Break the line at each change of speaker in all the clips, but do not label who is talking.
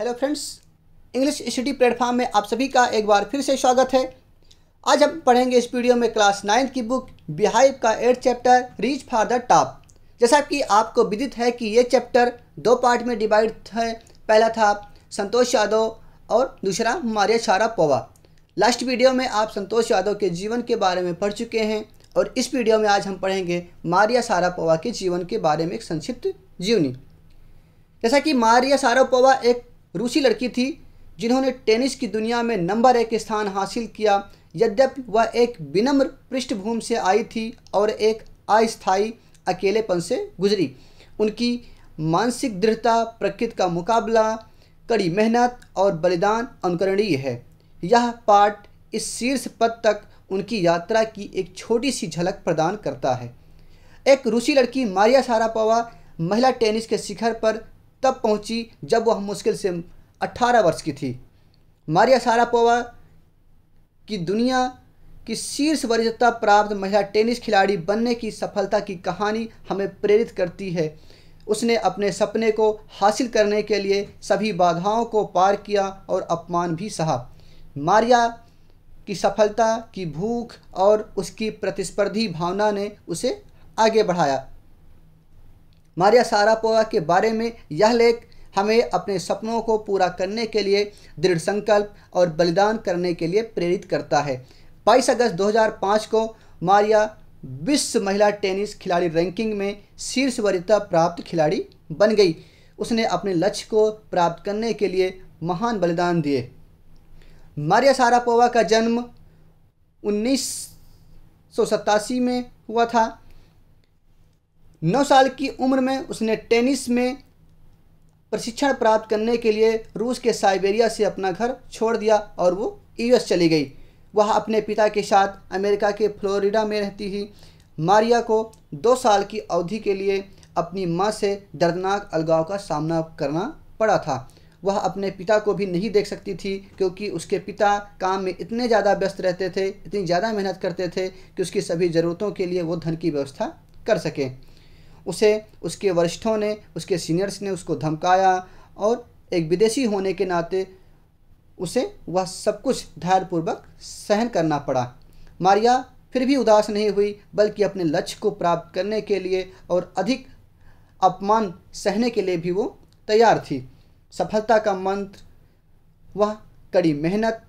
Hello friends English study platform में आप सभी का एक बार फिर से स्वागत है आज हम पढ़ेंगे इस वीडियो में क्लास नाइन्थ की बुक बिहाइव का eight chapter reach for the top जैसा कि आपको विदित है कि ये चैप्टर दो पार्ट में डिवाइड है पहला था संतोष यादव और दूसरा मारिया शारा पोवा लास्ट वीडियो में आप संतोष यादव के जीवन के बारे में पढ़ चुके हैं और इस वीडियो में आज हम पढ़ेंगे मारिया सारा पोवा के जीवन के बारे में एक संक्षिप्त जीवनी जैसा कि मारिया सारापोवा एक रूसी लड़की थी जिन्होंने टेनिस की दुनिया में नंबर एक स्थान हासिल किया यद्यपि वह एक विनम्र पृष्ठभूमि से आई थी और एक अस्थायी अकेलेपन से गुजरी उनकी मानसिक दृढ़ता प्रकृति का मुकाबला कड़ी मेहनत और बलिदान अनुकरणीय है यह पाठ इस शीर्ष पद तक उनकी यात्रा की एक छोटी सी झलक प्रदान करता है एक रूसी लड़की मारिया सारापोवा महिला टेनिस के शिखर पर तब पहुंची जब वह मुश्किल से 18 वर्ष की थी मारिया सारापोवा की दुनिया की शीर्ष वरिष्ठता प्राप्त महिला टेनिस खिलाड़ी बनने की सफलता की कहानी हमें प्रेरित करती है उसने अपने सपने को हासिल करने के लिए सभी बाधाओं को पार किया और अपमान भी सहा मारिया की सफलता की भूख और उसकी प्रतिस्पर्धी भावना ने उसे आगे बढ़ाया मारिया सारापोवा के बारे में यह लेख हमें अपने सपनों को पूरा करने के लिए दृढ़ संकल्प और बलिदान करने के लिए प्रेरित करता है 22 अगस्त 2005 को मारिया विश्व महिला टेनिस खिलाड़ी रैंकिंग में शीर्ष वरीयता प्राप्त खिलाड़ी बन गई उसने अपने लक्ष्य को प्राप्त करने के लिए महान बलिदान दिए मारिया सारापोवा का जन्म उन्नीस में हुआ था नौ साल की उम्र में उसने टेनिस में प्रशिक्षण प्राप्त करने के लिए रूस के साइबेरिया से अपना घर छोड़ दिया और वो यूएस चली गई वह अपने पिता के साथ अमेरिका के फ्लोरिडा में रहती थी मारिया को दो साल की अवधि के लिए अपनी माँ से दर्दनाक अलगाव का सामना करना पड़ा था वह अपने पिता को भी नहीं देख सकती थी क्योंकि उसके पिता काम में इतने ज़्यादा व्यस्त रहते थे इतनी ज़्यादा मेहनत करते थे कि उसकी सभी ज़रूरतों के लिए वो धन की व्यवस्था कर सकें उसे उसके वरिष्ठों ने उसके सीनियर्स ने उसको धमकाया और एक विदेशी होने के नाते उसे वह सब कुछ धैर्यपूर्वक सहन करना पड़ा मारिया फिर भी उदास नहीं हुई बल्कि अपने लक्ष्य को प्राप्त करने के लिए और अधिक अपमान सहने के लिए भी वो तैयार थी सफलता का मंत्र वह कड़ी मेहनत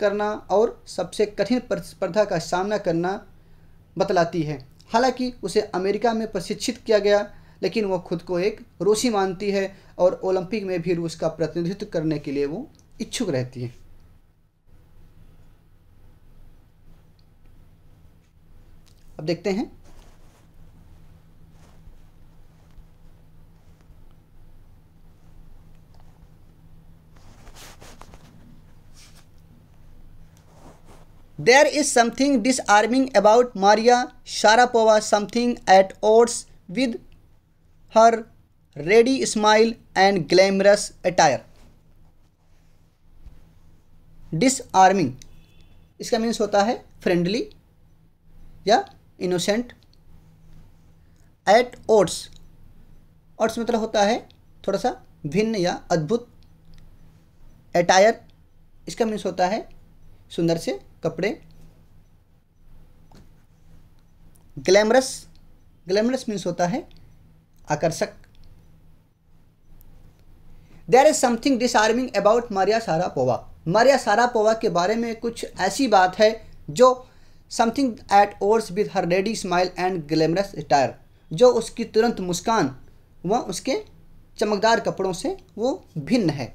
करना और सबसे कठिन प्रतिस्पर्धा का सामना करना बतलाती है हालांकि उसे अमेरिका में प्रशिक्षित किया गया लेकिन वह खुद को एक रूसी मानती है और ओलंपिक में भी रूस का प्रतिनिधित्व करने के लिए वो इच्छुक रहती है अब देखते हैं there is something disarming about Maria Sharapova something at odds with her ready smile and glamorous attire disarming इसका मीन्स होता है फ्रेंडली या इनोसेंट एट ओट्स ओट्स मतलब होता है थोड़ा सा भिन्न या अद्भुत अटायर इसका मीन्स होता है सुंदर से कपड़े ग्लैमरस ग्लैमरस मीन्स होता है आकर्षक there is something disarming about Maria Sharapova Maria सारा पोवा के बारे में कुछ ऐसी बात है जो something at odds with her ready smile and glamorous attire जो उसकी तुरंत मुस्कान व उसके चमकदार कपड़ों से वो भिन्न है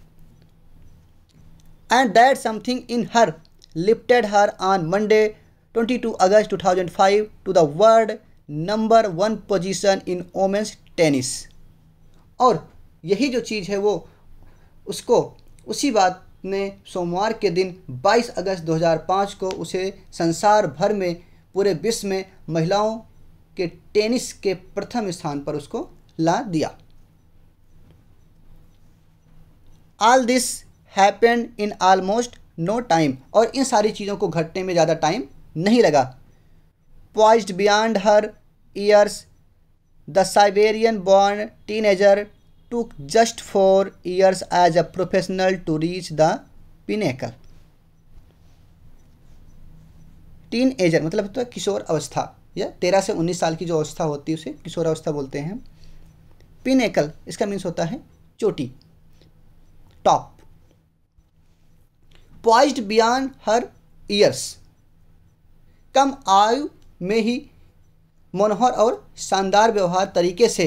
and that something in her lifted her on Monday, 22 August 2005, to the world number one position in women's tennis और यही जो चीज़ है वो उसको उसी बात ने सोमवार के दिन 22 अगस्त 2005 को उसे संसार भर में पूरे विश्व में महिलाओं के टेनिस के प्रथम स्थान पर उसको ला दिया all this happened in almost no time और इन सारी चीज़ों को घटने में ज़्यादा टाइम नहीं लगा poised beyond her years the Siberian born teenager took just four years as a professional to reach the pinnacle teenager मतलब तो किशोर अवस्था या तेरह से उन्नीस साल की जो अवस्था होती है उसे किशोर अवस्था बोलते हैं पिनेकल इसका मीन्स होता है चोटी top poised beyond her years कम आयु में ही मनोहर और शानदार व्यवहार तरीके से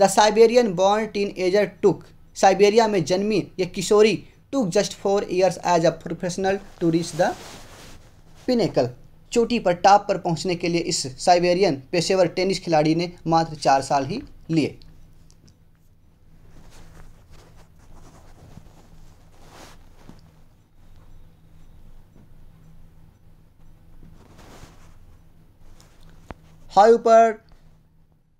the Siberian born teenager took Siberia में जन्मी ये किशोरी took just four years as a professional to reach the pinnacle चोटी पर टॉप पर पहुंचने के लिए इस साइबेरियन पेशेवर टेनिस खिलाड़ी ने मात्र चार साल ही लिए However,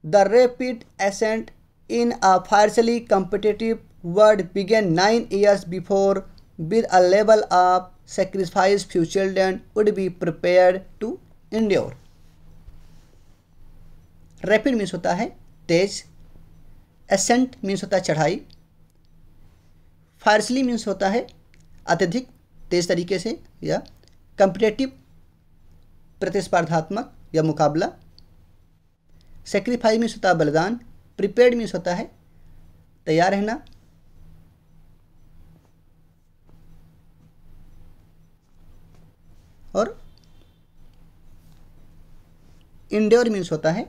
the rapid ascent in a fiercely competitive world began 9 years before with a level of sacrifice few children would be prepared to endure. rapid means hota hai tez ascent means hota hai chadhai fiercely means hota hai अत्यधिक तेज तरीके से या competitive प्रतिस्पर्धात्मक या मुकाबला sacrifice means होता है बलिदान प्रिपेयर्ड मीन्स होता है तैयार रहना और इंड्योर मीन्स होता है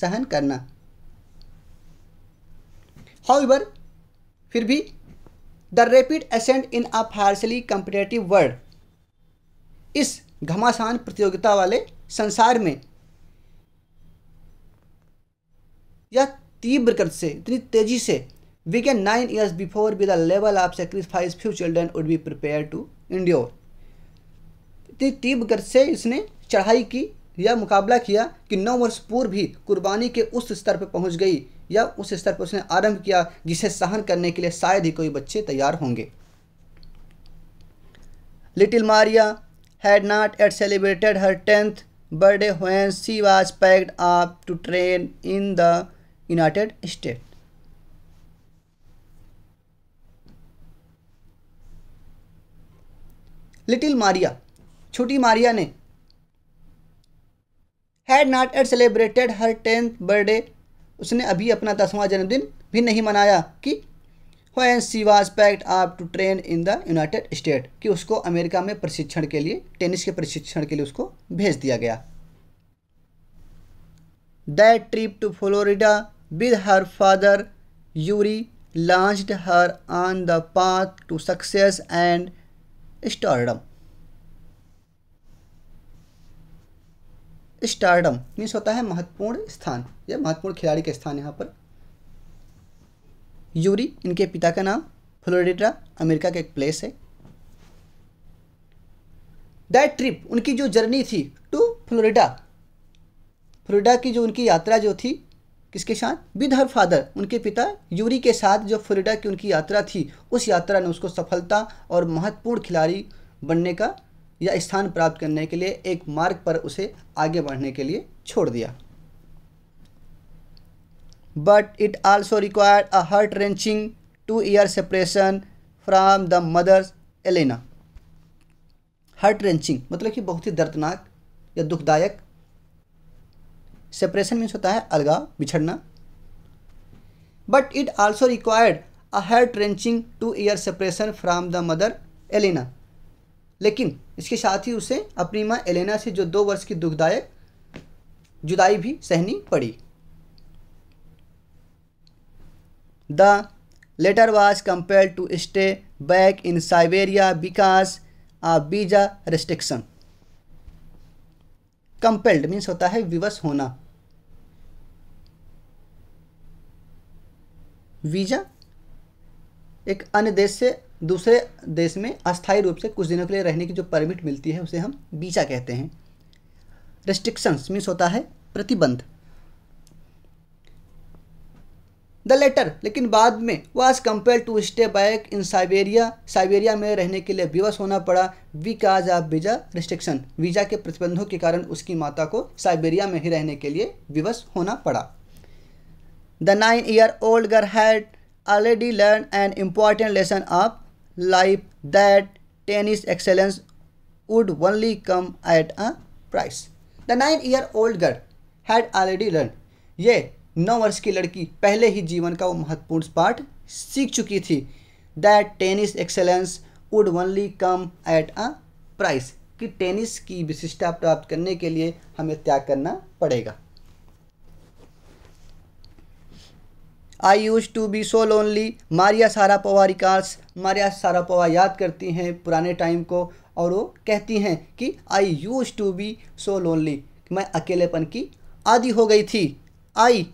सहन करना हाउएवर फिर भी the rapid ascent in a fiercely competitive world इस घमासान प्रतियोगिता वाले संसार में या तीव्र गति से इतनी तेजी से begun nine years before be the level of sacrifice few children would be prepare to endure इतनी तीव्र गति से इसने चढ़ाई की या मुकाबला किया कि नौ वर्ष पूर्व भी कुर्बानी के उस स्तर पर पहुंच गई या उस स्तर पर उसने आरंभ किया जिसे सहन करने के लिए शायद ही कोई बच्चे तैयार होंगे little Maria had not yet celebrated her tenth birthday when she was packed up to train in the United State little Maria छोटी मारिया ने had not yet celebrated her tenth birthday उसने अभी अपना दसवां जन्मदिन भी नहीं मनाया कि when she was packed up to train in the United State कि उसको अमेरिका में प्रशिक्षण के लिए टेनिस के प्रशिक्षण के लिए उसको भेज दिया गया that trip to Florida with her father, Yuri launched her on the path to success and stardom. Stardom means होता है महत्वपूर्ण स्थान या महत्वपूर्ण खिलाड़ी के स्थान यहाँ पर यूरी इनके पिता का नाम फ्लोरिडा अमेरिका का एक प्लेस है दैट ट्रिप उनकी जो जर्नी थी टू फ्लोरिडा फ्लोरिडा की जो उनकी यात्रा जो थी किसके साथ विद हर फादर उनके पिता यूरी के साथ जो फ्लोरिडा की उनकी यात्रा थी उस यात्रा ने उसको सफलता और महत्वपूर्ण खिलाड़ी बनने का या स्थान प्राप्त करने के लिए एक मार्ग पर उसे आगे बढ़ने के लिए छोड़ दिया but it also required a heart wrenching two year separation from the mothers Elena heart wrenching मतलब कि बहुत ही दर्दनाक या दुखदायक सेपरेशन मीन्स होता है अलगा बिछड़ना but it also required a heart wrenching two year separation from the mother Elena लेकिन इसके साथ ही उसे अपनी माँ एलेना से जो दो वर्ष की दुखदायक जुदाई भी सहनी पड़ी the latter was compelled to stay back in Siberia because a visa restriction compelled means होता है विवश होना वीजा एक अन्य देश से दूसरे देश में अस्थायी रूप से कुछ दिनों के लिए रहने की जो परमिट मिलती है उसे हम वीजा कहते हैं रिस्ट्रिक्शंस मीन्स होता है प्रतिबंध द लेटर लेकिन बाद में वो आज compelled to stay back in Siberia Siberia में रहने के लिए विवश होना पड़ा because of visa restriction visa के प्रतिबंधों के कारण उसकी माता को साइबेरिया में ही रहने के लिए विवश होना पड़ा the nine year old girl had already learn an important lesson of life that tennis excellence would only come at a price the nine year old girl had already learn ये नौ वर्ष की लड़की पहले ही जीवन का वो महत्वपूर्ण पाठ सीख चुकी थी that tennis excellence would only come at a price कि टेनिस की विशिष्टता प्राप्त करने के लिए हमें त्याग करना पड़ेगा I used to be so lonely Maria Sharapova रिकार्स Maria सारा पवार याद करती हैं पुराने टाइम को और वो कहती हैं कि I used to be so lonely मैं अकेलेपन की आदि हो गई थी I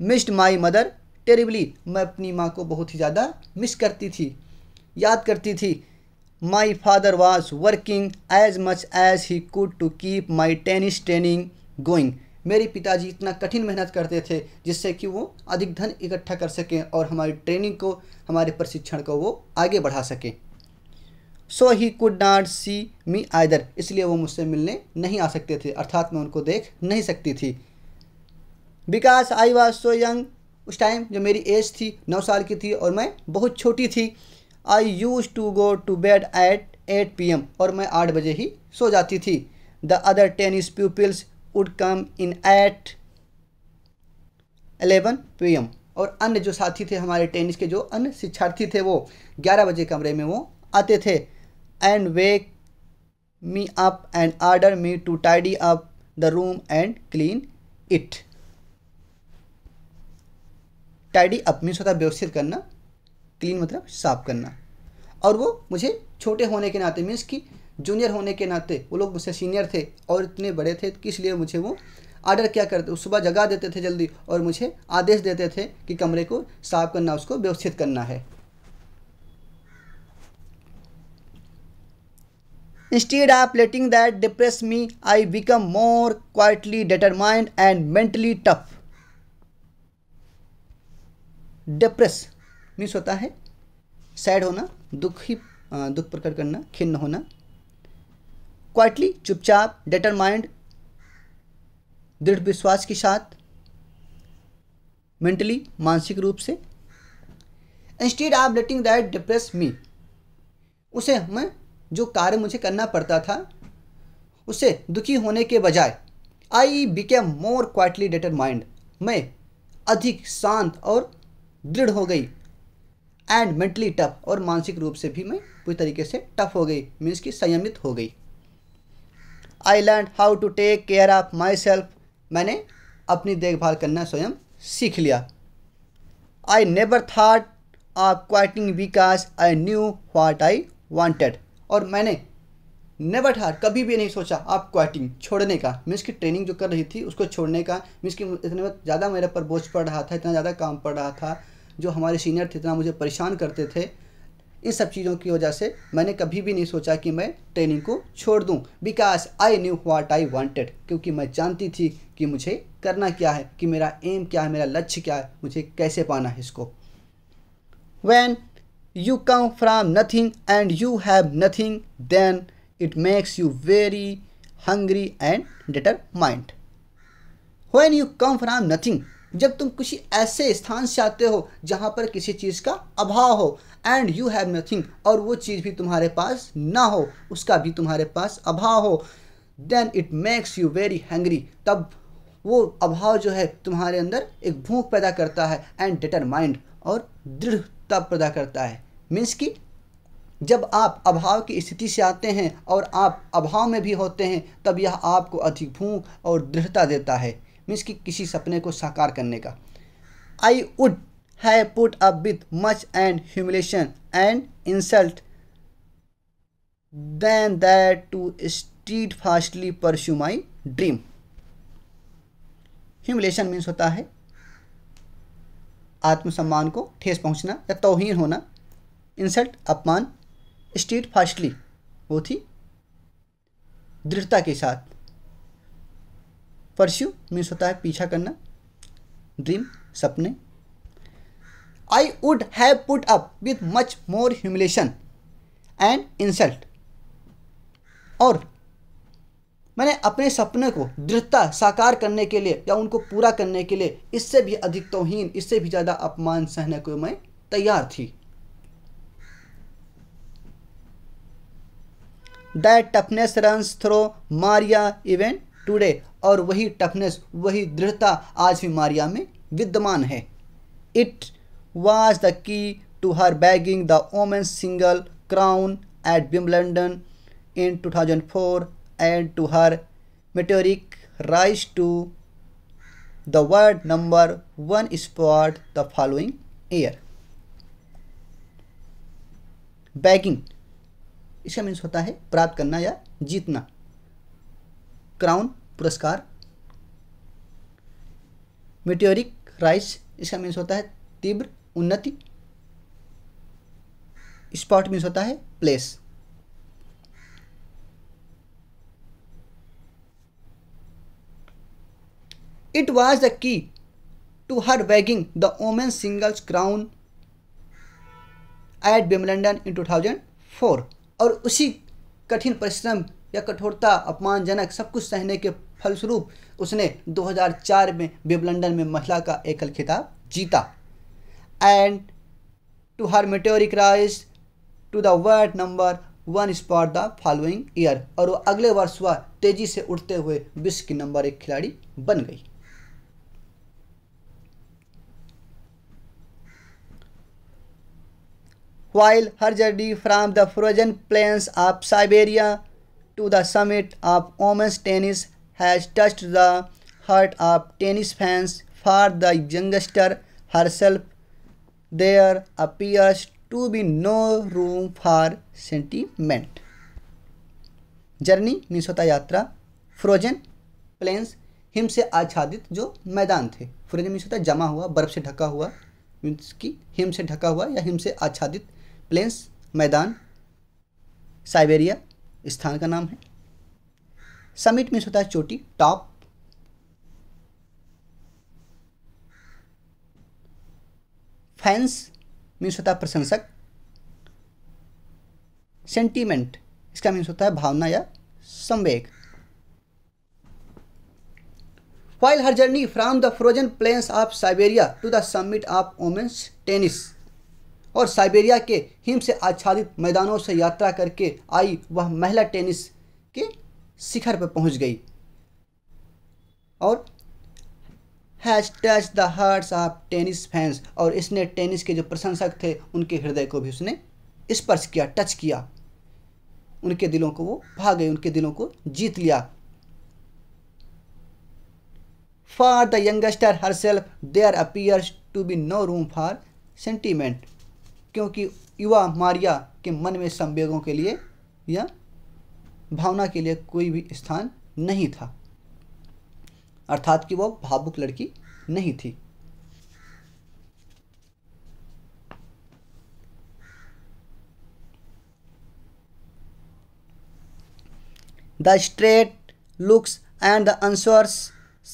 missed my mother terribly मैं अपनी माँ को बहुत ही ज़्यादा मिस करती थी याद करती थी my father was working as much as he could to keep my tennis training going मेरे पिताजी इतना कठिन मेहनत करते थे जिससे कि वो अधिक धन इकट्ठा कर सकें और हमारी ट्रेनिंग को हमारे प्रशिक्षण को वो आगे बढ़ा सकें so he could not see me either इसलिए वो मुझसे मिलने नहीं आ सकते थे अर्थात मैं उनको देख नहीं सकती थी because I was so young उस टाइम जो मेरी एज थी नौ साल की थी और मैं बहुत छोटी थी I use to go to bed at eight P M और मैं आठ बजे ही सो जाती थी the other tennis peoples would come in at eleven P M और अन्य जो साथी थे हमारे टेनिस के जो अन्य शिक्षार्थी थे वो ग्यारह बजे कमरे में वो आते थे and wake me up and order me to tidy up the room and clean it tidy अपनी स्वतः व्यवस्थित करना क्लीन मतलब साफ करना और वो मुझे छोटे होने के नाते मीन्स कि जूनियर होने के नाते वो लोग मुझसे सीनियर थे और इतने बड़े थे कि इसलिए मुझे वो आर्डर क्या करते सुबह जगा देते थे जल्दी और मुझे आदेश देते थे कि कमरे को साफ करना उसको व्यवस्थित करना है instead of letting that depress me I become more quietly determined and mentally tough depress means होता है सैड होना दुखी दुख प्रकट करना खिन्न होना क्वाइटली चुपचाप डेटर माइंड दृढ़ विश्वास के साथ मेंटली मानसिक रूप से instead of letting that depress me उसे मैं जो कार्य मुझे करना पड़ता था उसे दुखी होने के बजाय I became more quietly determined मैं अधिक शांत और दृढ़ हो गई एंड मेंटली टफ और मानसिक रूप से भी मैं पूरी तरीके से टफ हो गई मीन्स की संयमित हो गई I learn how to take care of myself मैंने अपनी देखभाल करना स्वयं सीख लिया I never thought of quitting because I knew what I wanted और मैंने नेवर हार कभी भी नहीं सोचा आप क्वाइटिंग छोड़ने का मीन्स की ट्रेनिंग जो कर रही थी उसको छोड़ने का मीन्स कि इतने ज़्यादा मेरे पर बोझ पड़ रहा था इतना ज़्यादा काम पड़ रहा था जो हमारे सीनियर थे इतना मुझे परेशान करते थे इन सब चीज़ों की वजह से मैंने कभी भी नहीं सोचा कि मैं ट्रेनिंग को छोड़ दूँ because I knew what I wanted क्योंकि मैं जानती थी कि मुझे करना क्या है कि मेरा एम क्या है मेरा लक्ष्य क्या है मुझे कैसे पाना है इसको when you come from nothing and you have nothing then it makes you very hungry and determined. When you come from nothing, जब तुम किसी ऐसे स्थान से आते हो जहाँ पर किसी चीज़ का अभाव हो एंड यू हैव नथिंग और वो चीज़ भी तुम्हारे पास ना हो उसका भी तुम्हारे पास अभाव हो then it makes you very hungry तब वो अभाव जो है तुम्हारे अंदर एक भूख पैदा करता है एंड माइंड और दृढ़ता पैदा करता है मीन्स की जब आप अभाव की स्थिति से आते हैं और आप अभाव में भी होते हैं तब यह आपको अधिक भूख और दृढ़ता देता है मीन्स कि किसी सपने को साकार करने का I would have put up with much and humiliation and insult then that to street fastly pursue my dream humiliation means होता है आत्मसम्मान को ठेस पहुंचना या तोहीन होना इंसल्ट अपमान स्टेट फास्टली वो थी दृढ़ता के साथ परस्यू मीन्स होता है पीछा करना ड्रीम सपने I would have put up with much more humiliation and insult और मैंने अपने सपने को दृढ़ता साकार करने के लिए या उनको पूरा करने के लिए इससे भी अधिक तोहीन इससे भी ज़्यादा अपमान सहने को मैं तैयार थी that toughness runs through Maria even today और वही टफनेस वही दृढ़ता आज भी मारिया में विद्यमान है it was the key to her bagging the women singles crown at Wimbledon in 2004 and to her meteoric rise to the world number one spot the following year bagging इसका मीन्स होता है प्राप्त करना या जीतना क्राउन पुरस्कार मिट्योरिक rice इसका means होता है तीव्र उन्नति स्पॉट मीन्स होता है place it was the key to her bagging the women singles crown at Wimbledon in two thousand four और उसी कठिन परिश्रम या कठोरता अपमानजनक सब कुछ सहने के फलस्वरूप उसने 2004 में लंडन में महिला का एकल खिताब जीता and to her meteoric rise to the world number one spot the following year और वो अगले वर्ष वह तेज़ी से उठते हुए विश्व की नंबर एक खिलाड़ी बन गई while her journey from the frozen plains of Siberia to the summit of women's tennis has touched the heart of tennis fans for the youngster herself, there appears to be no room for sentiment. Journey means होता यात्रा frozen planes him से आच्छादित जो मैदान थे frozen means होता जमा हुआ बर्फ़ से ढका हुआ मीन्स की हिम से ढका हुआ या हिम से आच्छादित प्लेन्स मैदान साइबेरिया स्थान का नाम है समिट मीन्स होता है चोटी टॉप फैंस मीन्स होता है प्रशंसक सेंटीमेंट इसका मीन्स होता है भावना या संवेग while her journey from the frozen plains of Siberia to the summit of women's tennis और साइबेरिया के हिम से आच्छादित मैदानों से यात्रा करके आई वह महिला टेनिस के शिखर पर पहुंच गई और has touch the hearts of tennis fans और इसने टेनिस के जो प्रशंसक थे उनके हृदय को भी उसने स्पर्श किया टच किया उनके दिलों को वो भा गई उनके दिलों को जीत लिया for the youngster herself there appears to be no room for sentiment क्योंकि युवा मारिया के मन में संवेगों के लिए या भावना के लिए कोई भी स्थान नहीं था अर्थात कि वह भावुक लड़की नहीं थी the straight looks and the answers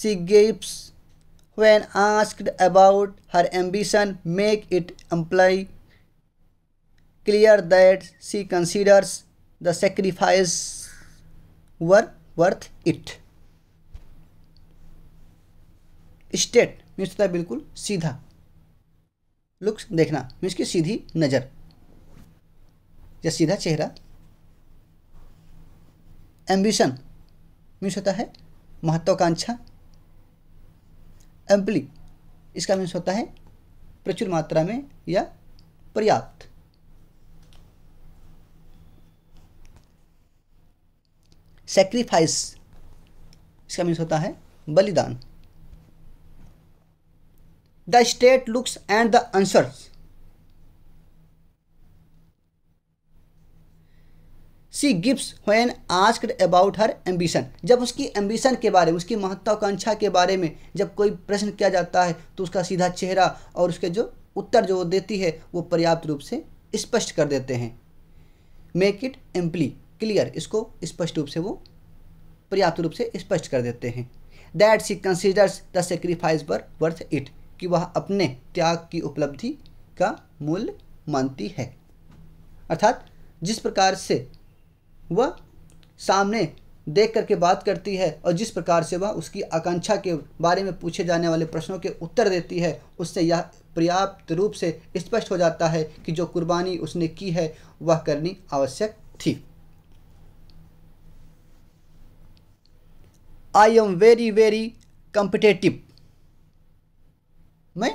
she gives when asked about her ambition make it amply clear that she considers the sacrifice were worth it straight means होता है बिल्कुल सीधा लुक्स देखना मीन्स की सीधी नज़र या सीधा चेहरा एम्बिशन मीन्स होता है महत्वाकांक्षा एम्पली इसका मीन्स होता है प्रचुर मात्रा में या पर्याप्त सेक्रीफाइस इसका मीन्स होता है बलिदान the straight looks and the answers she gives when asked about her ambition जब उसकी एम्बिशन के बारे में उसकी महत्वाकांक्षा के बारे में जब कोई प्रश्न किया जाता है तो उसका सीधा चेहरा और उसके जो उत्तर जो वो देती है वो पर्याप्त रूप से स्पष्ट कर देते हैं मेक इट एम्पली क्लियर इसको स्पष्ट रूप से वो पर्याप्त रूप से स्पष्ट कर देते हैं that she considers the sacrifice were worth it कि वह अपने त्याग की उपलब्धि का मूल्य मानती है अर्थात जिस प्रकार से वह सामने देख करके बात करती है और जिस प्रकार से वह उसकी आकांक्षा के बारे में पूछे जाने वाले प्रश्नों के उत्तर देती है उससे यह पर्याप्त रूप से स्पष्ट हो जाता है कि जो कुर्बानी उसने की है वह करनी आवश्यक थी I am very very competitive मैं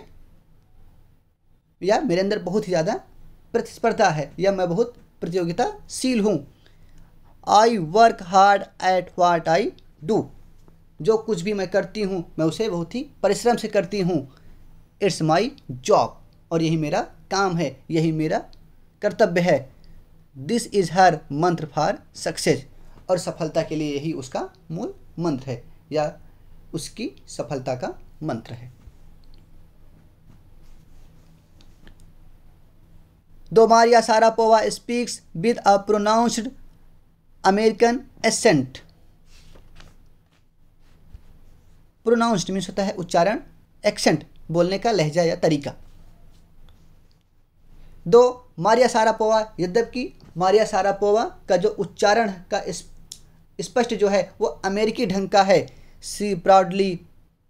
या मेरे अंदर बहुत ही ज़्यादा प्रतिस्पर्धा है या मैं बहुत प्रतियोगिताशील हूँ I work hard at what I do जो कुछ भी मैं करती हूँ मैं उसे बहुत ही परिश्रम से करती हूँ इट्स माई जॉब और यही मेरा काम है यही मेरा कर्तव्य है दिस इज़ हर मंत्र फॉर सक्सेस और सफलता के लिए यही उसका मूल मंत्र है या उसकी सफलता का मंत्र है Sharapova speaks with a pronounced American accent pronounced means होता है उच्चारण एक्सेंट बोलने का लहजा या तरीका दो मारिया सारापोवा यद्यप यद्यपि मारिया सारापोवा का जो उच्चारण का स्पष्ट जो है वो अमेरिकी ढंग का है she proudly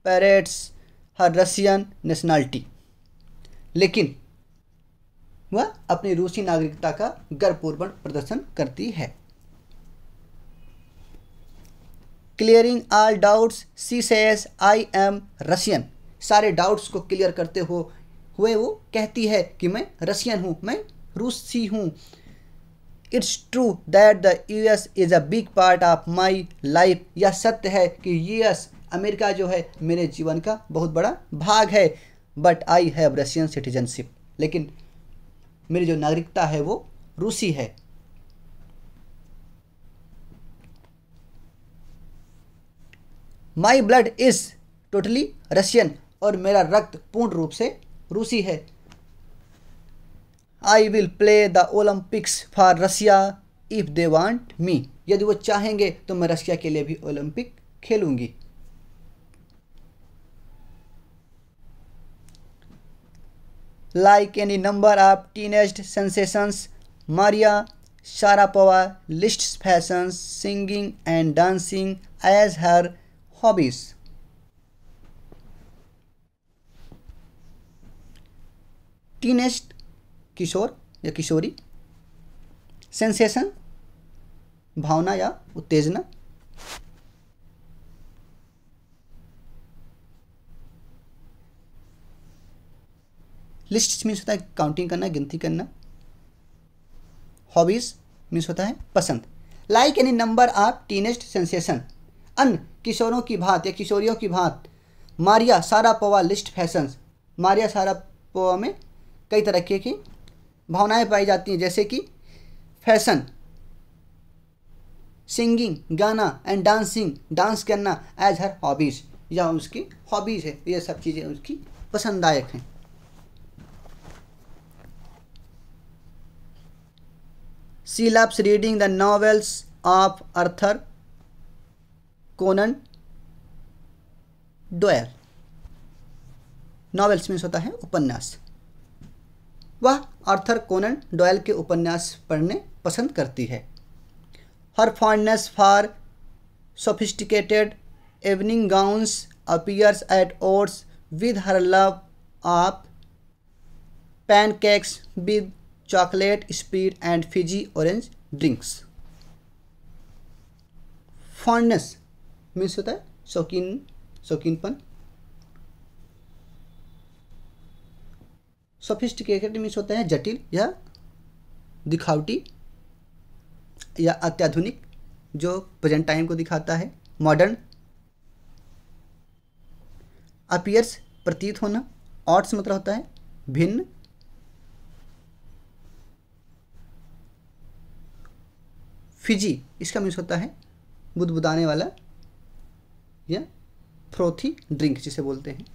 parades her Russian nationality लेकिन वह अपनी रूसी नागरिकता का गर्वपूर्वक प्रदर्शन करती है clearing all doubts she says I am Russian सारे डाउट्स को क्लियर करते हो हुए वो कहती है कि मैं रशियन हूँ मैं रूसी हूँ it's true that the US is a big part of my life यह सत्य है कि यूएस अमेरिका जो है मेरे जीवन का बहुत बड़ा भाग है but I have Russian citizenship लेकिन मेरी जो नागरिकता है वो रूसी है my blood is totally Russian और मेरा रक्त पूर्ण रूप से रूसी है I will play the Olympics for Russia if they want me यदि वो चाहेंगे तो मैं रसिया के लिए भी ओलंपिक खेलूँगी like any number of teenage sensations, Maria Sharapova lists fashion, singing and dancing as her hobbies. Teenage किशोर या किशोरी सेंसेशन भावना या उत्तेजना लिस्ट मीन्स होता है काउंटिंग करना गिनती करना हॉबीज मीन्स होता है पसंद like any number of teenage sensation अन्य किशोरों की भात या किशोरियों की भात मारिया सारा पवा लिस्ट फैशंस मारिया सारा पवा में कई तरह के की भावनाएं पाई जाती हैं जैसे कि फैशन सिंगिंग गाना एंड डांसिंग डांस करना एज हर हॉबीज़ या उसकी हॉबीज़ है ये सब चीज़ें उसकी पसंददायक हैं she loves reading the novels of Arthur Conan Doyle novels means होता है उपन्यास वह आर्थर कोनन डॉयल के उपन्यास पढ़ने पसंद करती है her fondness for sophisticated evening gowns appears at odds with her love of pancakes with chocolate spread and fizzy orange drinks fondness means होता है शौकीन शौकीनपन सोफिस्टिकेटेड मीन्स होते हैं जटिल या दिखावटी या अत्याधुनिक जो प्रेजेंट टाइम को दिखाता है मॉडर्न अपियर्स प्रतीत होना ऑर्ट्स मतलब होता है भिन्न फिजी इसका मीन्स होता है बुदबुदाने वाला या फ्रोथी ड्रिंक जिसे बोलते हैं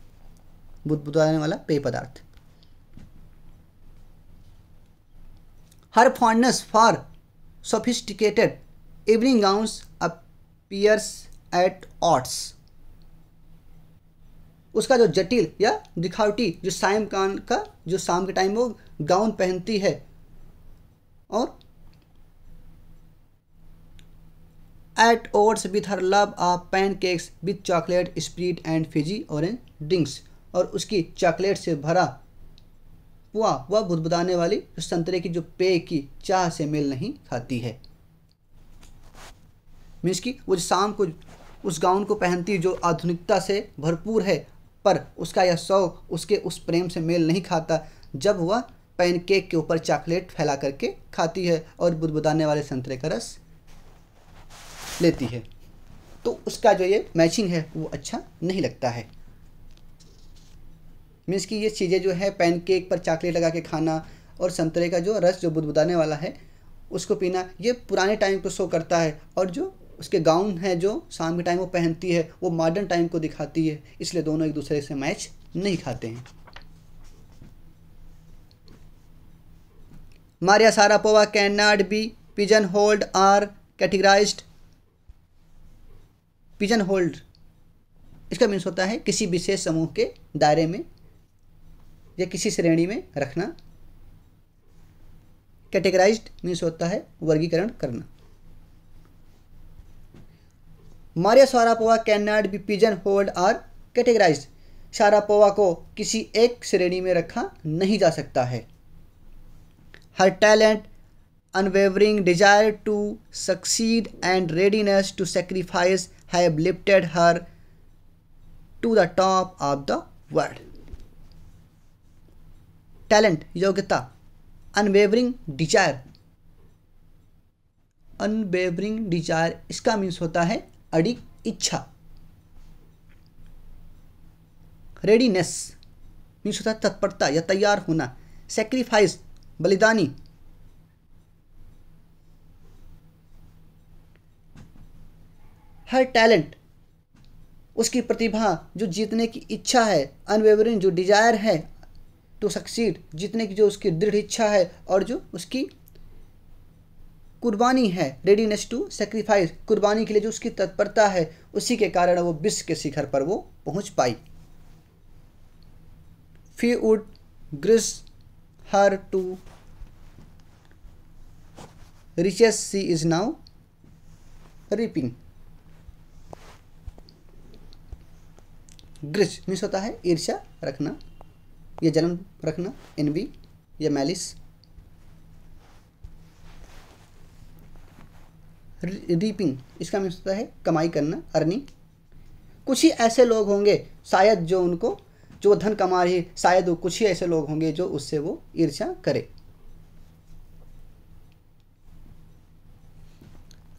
बुदबुदाने वाला पेय पदार्थ her fondness for sophisticated evening gowns appears at odds उसका जो जटिल या दिखावटी जो सायम कान का जो शाम के टाइम वो गाउन पहनती है और at odds with her love of pancakes with chocolate spread and fizzy orange drinks और उसकी चॉकलेट से भरा वह वह बुदबुदाने वाली संतरे की जो पेय की चाह से मेल नहीं खाती है मीन्स की वो शाम को उस गाउन को पहनती जो आधुनिकता से भरपूर है पर उसका यह शौक उसके उस प्रेम से मेल नहीं खाता जब वह पैनकेक के ऊपर चॉकलेट फैला करके खाती है और बुदबुदाने वाले संतरे का रस लेती है तो उसका जो ये मैचिंग है वो अच्छा नहीं लगता है मीन्स कि ये चीज़ें जो है पैनकेक पर चॉकलेट लगा के खाना और संतरे का जो रस जो बुदबुदाने वाला है उसको पीना ये पुराने टाइम को शो करता है और जो उसके गाउन है जो शाम के टाइम वो पहनती है वो मॉडर्न टाइम को दिखाती है इसलिए दोनों एक दूसरे से मैच नहीं खाते हैं Maria Sharapova can not be pigeonholed or categorise pigeonholed इसका मीन्स होता है किसी विशेष समूह के दायरे में या किसी श्रेणी में रखना कैटेगराइज मीन्स होता है वर्गीकरण करना Maria Sharapova can not be pigeonholed or categorise Sharapova को किसी एक श्रेणी में रखा नहीं जा सकता है her talent unwavering desire to succeed and readiness to sacrifice have lifted her to the top of the world talent योग्यता अनवेवरिंग डिजायर अनवेवरिंग डिजायर इसका मीन्स होता है अडिक इच्छा रेडीनेस मीन्स होता है तत्परता या तैयार होना सेक्रीफाइस बलिदानी हर टैलेंट उसकी प्रतिभा जो जीतने की इच्छा है अनवेवरिंग जो डिजायर है टू सक्सीड जितने की जो उसकी दृढ़ इच्छा है और जो उसकी कुर्बानी है रेडीनेस टू सेक्रीफाइस कुर्बानी के लिए जो उसकी तत्परता है उसी के कारण वो विश्व के शिखर पर वो पहुंच पाई few would grudge her to riches she is now reaping grudge means होता है ईर्षा रखना ये जन्म रखना बी या मैलिस रीपिंग इसका मीन मतलब होता है कमाई करना अर्निंग कुछ ही ऐसे लोग होंगे शायद जो उनको जो धन कमा रहे शायद वो कुछ ही ऐसे लोग होंगे जो उससे वो ईर्ष्या करे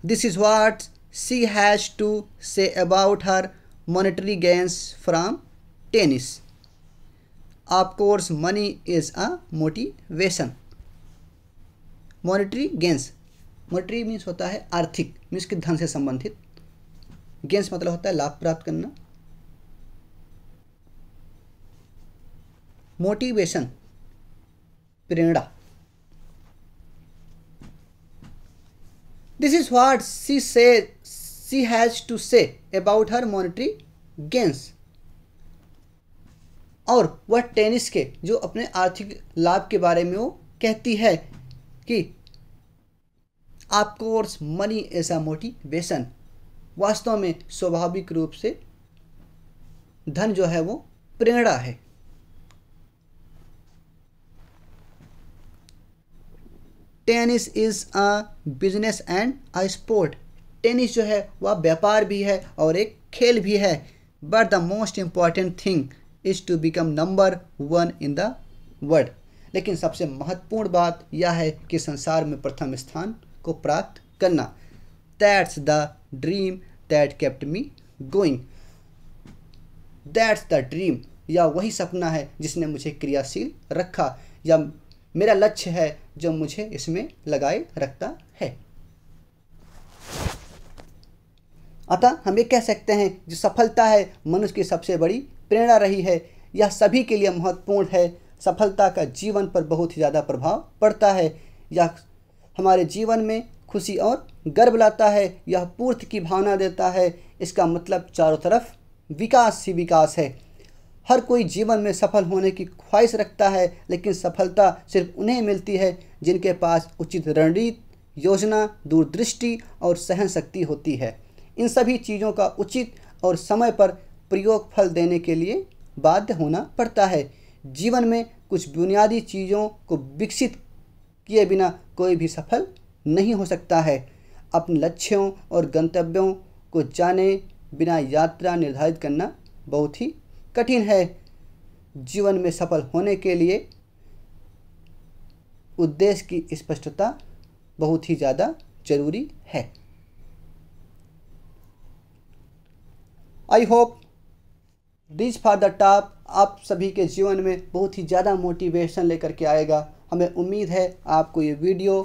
this is what she has to say about her monetary gains from tennis of course money is a motivation monetary gains monetary means होता है आर्थिक मीन्स कि धन से संबंधित गेंस मतलब होता है लाभ प्राप्त करना मोटिवेशन प्रेरणा this is what she say she has to say about her monetary gains और वह टेनिस के जो अपने आर्थिक लाभ के बारे में वो कहती है कि of course money as a motivation वास्तव में स्वाभाविक रूप से धन जो है वो प्रेरणा है tennis is a business and a sport tennis जो है वह व्यापार भी है और एक खेल भी है but the most important thing is to become number one in the world लेकिन सबसे महत्वपूर्ण बात यह है कि संसार में प्रथम स्थान को प्राप्त करना that's the dream that kept me going that's the dream या वही सपना है जिसने मुझे क्रियाशील रखा या मेरा लक्ष्य है जो मुझे इसमें लगाए रखता है अतः हम ये कह सकते हैं जो सफलता है मनुष्य की सबसे बड़ी प्रेरणा रही है यह सभी के लिए महत्वपूर्ण है सफलता का जीवन पर बहुत ही ज़्यादा प्रभाव पड़ता है यह हमारे जीवन में खुशी और गर्व लाता है यह पूर्त की भावना देता है इसका मतलब चारों तरफ विकास ही विकास है हर कोई जीवन में सफल होने की ख्वाहिश रखता है लेकिन सफलता सिर्फ उन्हें मिलती है जिनके पास उचित रणनीति योजना दूरदृष्टि और सहन शक्ति होती है इन सभी चीज़ों का उचित और समय पर प्रयोग फल देने के लिए बाध्य होना पड़ता है जीवन में कुछ बुनियादी चीज़ों को विकसित किए बिना कोई भी सफल नहीं हो सकता है अपने लक्ष्यों और गंतव्यों को जाने बिना यात्रा निर्धारित करना बहुत ही कठिन है जीवन में सफल होने के लिए उद्देश्य की स्पष्टता बहुत ही ज़्यादा जरूरी है I hope reach for the top आप सभी के जीवन में बहुत ही ज़्यादा मोटिवेशन लेकर के आएगा हमें उम्मीद है आपको ये वीडियो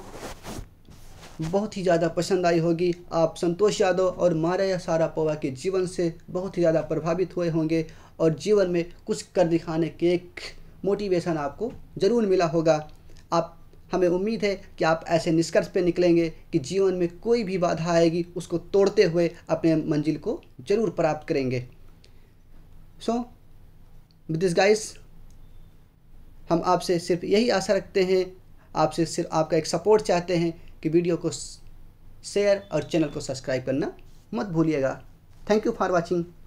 बहुत ही ज़्यादा पसंद आई होगी आप संतोष यादव और सारा पवा के जीवन से बहुत ही ज़्यादा प्रभावित हुए होंगे और जीवन में कुछ कर दिखाने के एक मोटिवेशन आपको ज़रूर मिला होगा आप हमें उम्मीद है कि आप ऐसे निष्कर्ष पे निकलेंगे कि जीवन में कोई भी बाधा आएगी उसको तोड़ते हुए अपने मंजिल को ज़रूर प्राप्त करेंगे सो विद दिस गाइस हम आपसे सिर्फ यही आशा रखते हैं आपसे सिर्फ आपका एक सपोर्ट चाहते हैं कि वीडियो को शेयर और चैनल को सब्सक्राइब करना मत भूलिएगा थैंक यू फॉर वॉचिंग